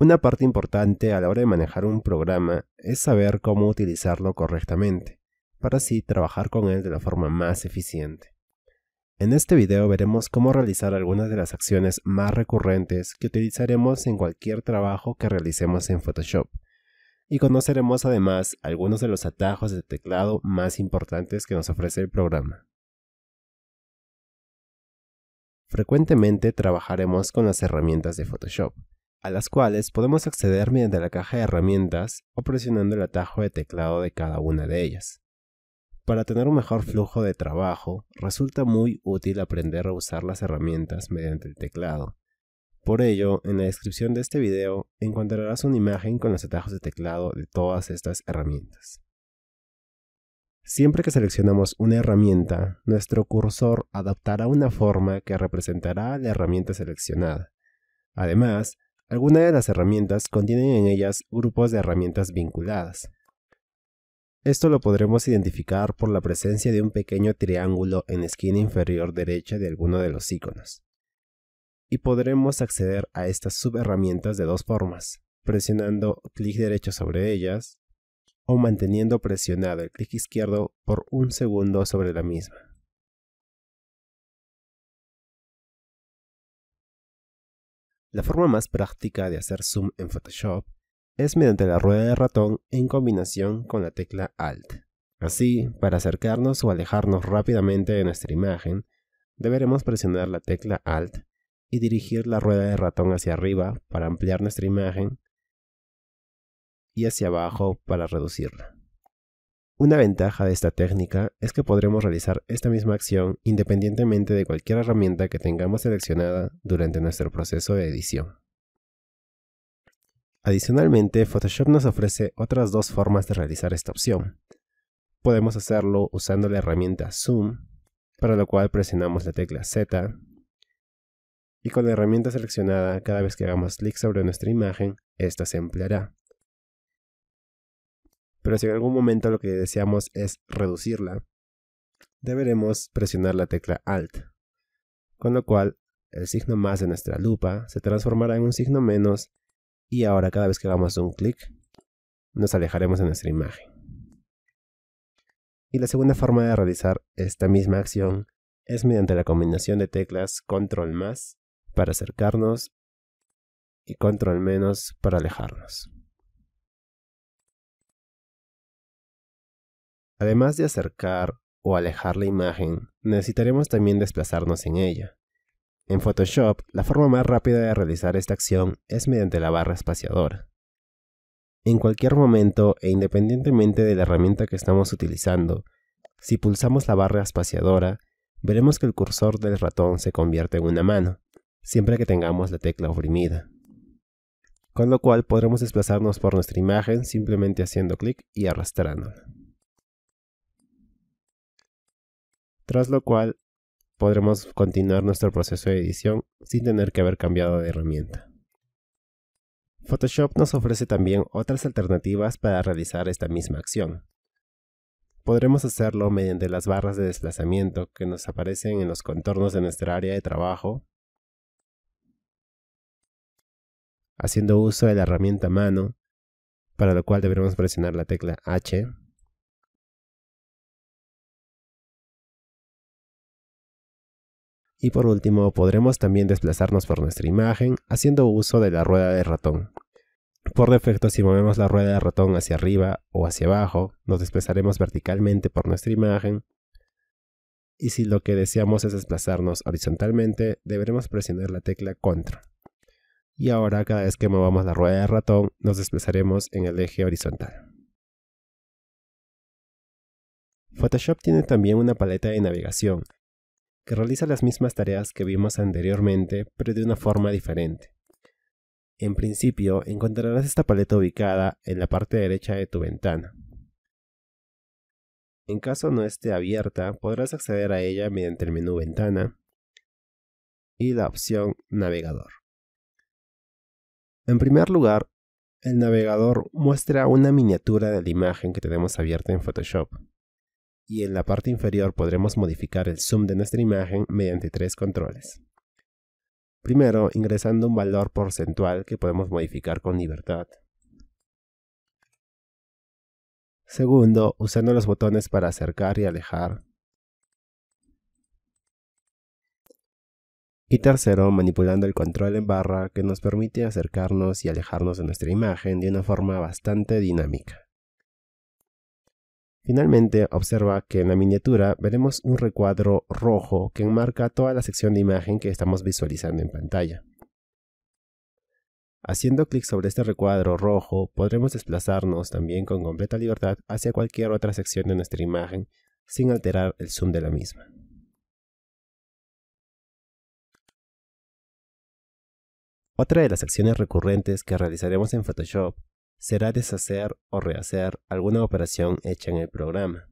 Una parte importante a la hora de manejar un programa es saber cómo utilizarlo correctamente, para así trabajar con él de la forma más eficiente. En este video veremos cómo realizar algunas de las acciones más recurrentes que utilizaremos en cualquier trabajo que realicemos en Photoshop, y conoceremos además algunos de los atajos de teclado más importantes que nos ofrece el programa. Frecuentemente trabajaremos con las herramientas de Photoshop, a las cuales podemos acceder mediante la caja de herramientas o presionando el atajo de teclado de cada una de ellas. Para tener un mejor flujo de trabajo, resulta muy útil aprender a usar las herramientas mediante el teclado. Por ello, en la descripción de este video encontrarás una imagen con los atajos de teclado de todas estas herramientas. Siempre que seleccionamos una herramienta, nuestro cursor adaptará una forma que representará la herramienta seleccionada. Además, algunas de las herramientas contienen en ellas grupos de herramientas vinculadas. Esto lo podremos identificar por la presencia de un pequeño triángulo en la esquina inferior derecha de alguno de los iconos. Y podremos acceder a estas subherramientas de dos formas, presionando clic derecho sobre ellas o manteniendo presionado el clic izquierdo por un segundo sobre la misma. La forma más práctica de hacer zoom en Photoshop es mediante la rueda de ratón en combinación con la tecla Alt. Así, para acercarnos o alejarnos rápidamente de nuestra imagen, deberemos presionar la tecla Alt y dirigir la rueda de ratón hacia arriba para ampliar nuestra imagen y hacia abajo para reducirla. Una ventaja de esta técnica es que podremos realizar esta misma acción independientemente de cualquier herramienta que tengamos seleccionada durante nuestro proceso de edición. Adicionalmente, Photoshop nos ofrece otras dos formas de realizar esta opción. Podemos hacerlo usando la herramienta Zoom, para lo cual presionamos la tecla Z, y con la herramienta seleccionada cada vez que hagamos clic sobre nuestra imagen, esta se empleará. Pero si en algún momento lo que deseamos es reducirla, deberemos presionar la tecla Alt, con lo cual el signo más de nuestra lupa se transformará en un signo menos y ahora cada vez que hagamos un clic nos alejaremos de nuestra imagen. Y la segunda forma de realizar esta misma acción es mediante la combinación de teclas control más para acercarnos y control menos para alejarnos. Además de acercar o alejar la imagen, necesitaremos también desplazarnos en ella. En Photoshop, la forma más rápida de realizar esta acción es mediante la barra espaciadora. En cualquier momento e independientemente de la herramienta que estamos utilizando, si pulsamos la barra espaciadora, veremos que el cursor del ratón se convierte en una mano, siempre que tengamos la tecla oprimida. Con lo cual podremos desplazarnos por nuestra imagen simplemente haciendo clic y arrastrándola. tras lo cual podremos continuar nuestro proceso de edición sin tener que haber cambiado de herramienta. Photoshop nos ofrece también otras alternativas para realizar esta misma acción. Podremos hacerlo mediante las barras de desplazamiento que nos aparecen en los contornos de nuestra área de trabajo, haciendo uso de la herramienta mano, para lo cual deberemos presionar la tecla H Y por último, podremos también desplazarnos por nuestra imagen haciendo uso de la rueda de ratón. Por defecto, si movemos la rueda de ratón hacia arriba o hacia abajo, nos desplazaremos verticalmente por nuestra imagen. Y si lo que deseamos es desplazarnos horizontalmente, deberemos presionar la tecla Ctrl. Y ahora, cada vez que movamos la rueda de ratón, nos desplazaremos en el eje horizontal. Photoshop tiene también una paleta de navegación, que realiza las mismas tareas que vimos anteriormente, pero de una forma diferente. En principio, encontrarás esta paleta ubicada en la parte derecha de tu ventana. En caso no esté abierta, podrás acceder a ella mediante el menú Ventana y la opción Navegador. En primer lugar, el navegador muestra una miniatura de la imagen que tenemos abierta en Photoshop y en la parte inferior podremos modificar el zoom de nuestra imagen mediante tres controles. Primero, ingresando un valor porcentual que podemos modificar con libertad. Segundo, usando los botones para acercar y alejar. Y tercero, manipulando el control en barra que nos permite acercarnos y alejarnos de nuestra imagen de una forma bastante dinámica. Finalmente observa que en la miniatura veremos un recuadro rojo que enmarca toda la sección de imagen que estamos visualizando en pantalla. Haciendo clic sobre este recuadro rojo podremos desplazarnos también con completa libertad hacia cualquier otra sección de nuestra imagen sin alterar el zoom de la misma. Otra de las acciones recurrentes que realizaremos en Photoshop será deshacer o rehacer alguna operación hecha en el programa.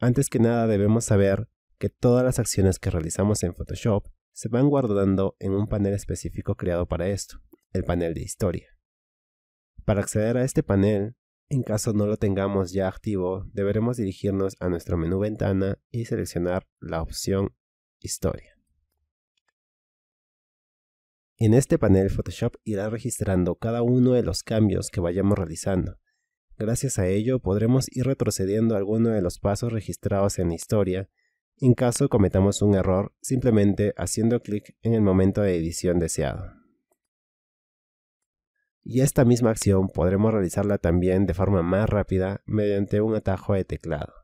Antes que nada debemos saber que todas las acciones que realizamos en Photoshop se van guardando en un panel específico creado para esto, el panel de historia. Para acceder a este panel, en caso no lo tengamos ya activo, deberemos dirigirnos a nuestro menú ventana y seleccionar la opción Historia. En este panel Photoshop irá registrando cada uno de los cambios que vayamos realizando. Gracias a ello podremos ir retrocediendo alguno de los pasos registrados en la historia. En caso cometamos un error, simplemente haciendo clic en el momento de edición deseado. Y esta misma acción podremos realizarla también de forma más rápida mediante un atajo de teclado.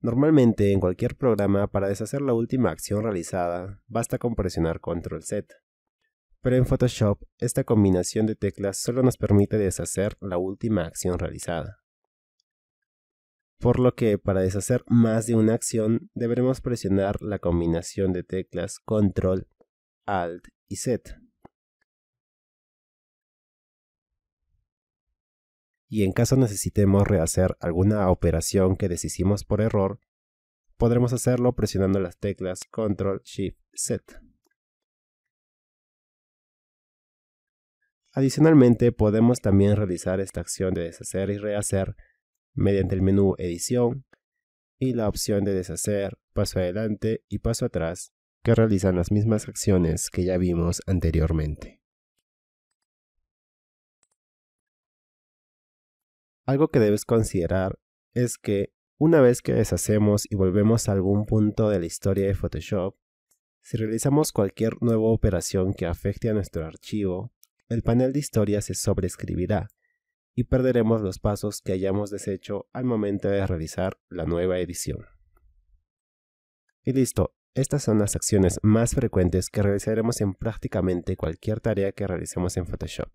Normalmente en cualquier programa para deshacer la última acción realizada basta con presionar Control Z pero en Photoshop esta combinación de teclas solo nos permite deshacer la última acción realizada. Por lo que para deshacer más de una acción deberemos presionar la combinación de teclas Control, Alt y Z. Y en caso necesitemos rehacer alguna operación que deshicimos por error, podremos hacerlo presionando las teclas Control Shift Z. Adicionalmente, podemos también realizar esta acción de deshacer y rehacer mediante el menú Edición y la opción de deshacer, paso adelante y paso atrás, que realizan las mismas acciones que ya vimos anteriormente. Algo que debes considerar es que una vez que deshacemos y volvemos a algún punto de la historia de Photoshop, si realizamos cualquier nueva operación que afecte a nuestro archivo, el panel de historia se sobreescribirá y perderemos los pasos que hayamos deshecho al momento de realizar la nueva edición. Y listo, estas son las acciones más frecuentes que realizaremos en prácticamente cualquier tarea que realicemos en Photoshop.